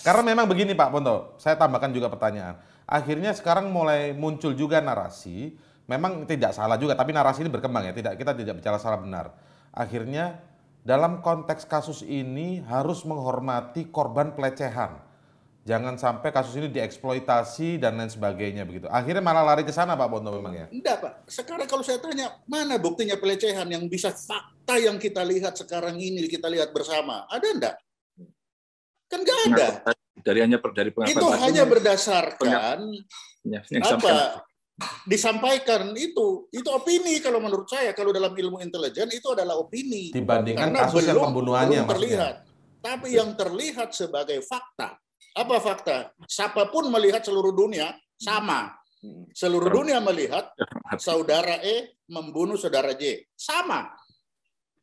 Karena memang begini Pak Ponto, saya tambahkan juga pertanyaan. Akhirnya sekarang mulai muncul juga narasi, memang tidak salah juga, tapi narasi ini berkembang ya, tidak kita tidak bicara salah benar. Akhirnya dalam konteks kasus ini harus menghormati korban pelecehan. Jangan sampai kasus ini dieksploitasi dan lain sebagainya begitu. Akhirnya malah lari ke sana Pak Bonto memang ya. Tidak Pak. Sekarang kalau saya tanya mana buktinya pelecehan yang bisa fakta yang kita lihat sekarang ini kita lihat bersama ada enggak? Kan nggak ada. Dari hanya per, dari itu hanya hanya berdasarkan iya, yang apa disampaikan itu itu opini kalau menurut saya kalau dalam ilmu intelijen itu adalah opini dibandingkan Karena kasus belum, pembunuhannya belum terlihat maksudnya. tapi yang terlihat sebagai fakta apa fakta siapapun melihat seluruh dunia sama seluruh dunia melihat ya, saudara E membunuh saudara J sama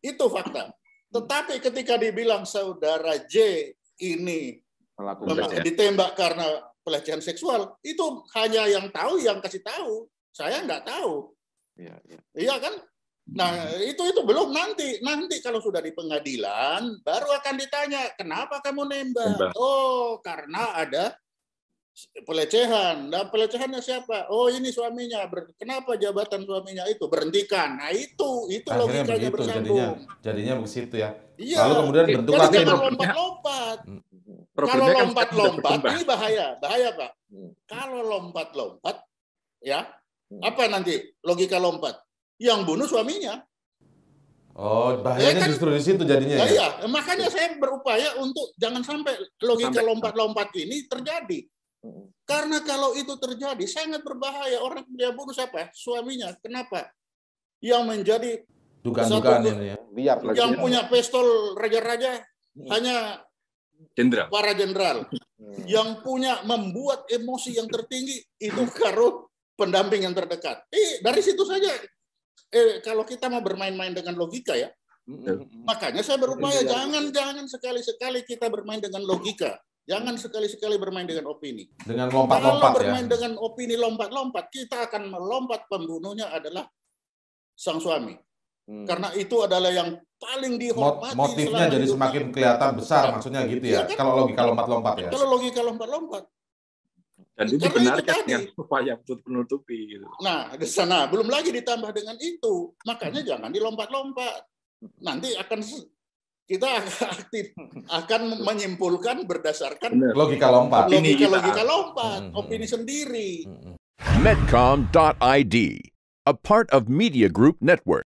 itu fakta tetapi ketika dibilang saudara J ini melakukan ya. ditembak karena pelecehan seksual itu hanya yang tahu yang kasih tahu saya nggak tahu ya, ya. iya kan nah itu itu belum nanti nanti kalau sudah di pengadilan baru akan ditanya kenapa kamu nembak, nembak. oh karena ada pelecehan. Dan pelecehannya siapa? Oh ini suaminya. Kenapa jabatan suaminya itu berhentikan? Nah itu itu Akhirnya logikanya begitu, bersambung. Jadinya, jadinya begitu ya. Iya. Lalu kemudian bentuk lompat-lompat. Hmm. Kalau kan lompat-lompat ini bahaya, bahaya pak. Hmm. Kalau lompat-lompat, ya hmm. apa nanti logika lompat? Yang bunuh suaminya. Oh, bahayanya ya kan, justru di situ jadinya. Nah, ya, ya. Makanya iya. saya berupaya untuk jangan sampai logika lompat-lompat ini terjadi. Karena kalau itu terjadi sangat berbahaya orang dia bunuh siapa? Suaminya. Kenapa? Yang menjadi dugaan-dugaan ya. Biar yang ya. punya pistol raja-raja hmm. hanya jenderal. Para jenderal. Hmm. Yang punya membuat emosi yang tertinggi itu karo pendamping yang terdekat. Eh, dari situ saja eh kalau kita mau bermain-main dengan logika ya. Hmm. Makanya saya berupaya jangan-jangan iya. sekali-sekali kita bermain dengan logika Jangan sekali-sekali bermain dengan opini. Dengan lompat-lompat Kalau ya. bermain ya? dengan opini lompat-lompat, kita akan melompat pembunuhnya adalah sang suami. Hmm. Karena itu adalah yang paling dihormati. Motifnya jadi semakin kelihatan besar, maksudnya gitu ya. ya kan? Kalau logika lompat-lompat ya. Kalau logika lompat-lompat. Dan itu kan yang supaya untuk menutupi. Gitu. Nah, di sana belum lagi ditambah dengan itu, makanya hmm. jangan dilompat-lompat. Nanti akan kita aktif akan menyimpulkan berdasarkan logika lompat. Logika ini kita. logika lompat, -hmm. opini sendiri. Mm-hmm. Medcom.id, a part of Media Group Network.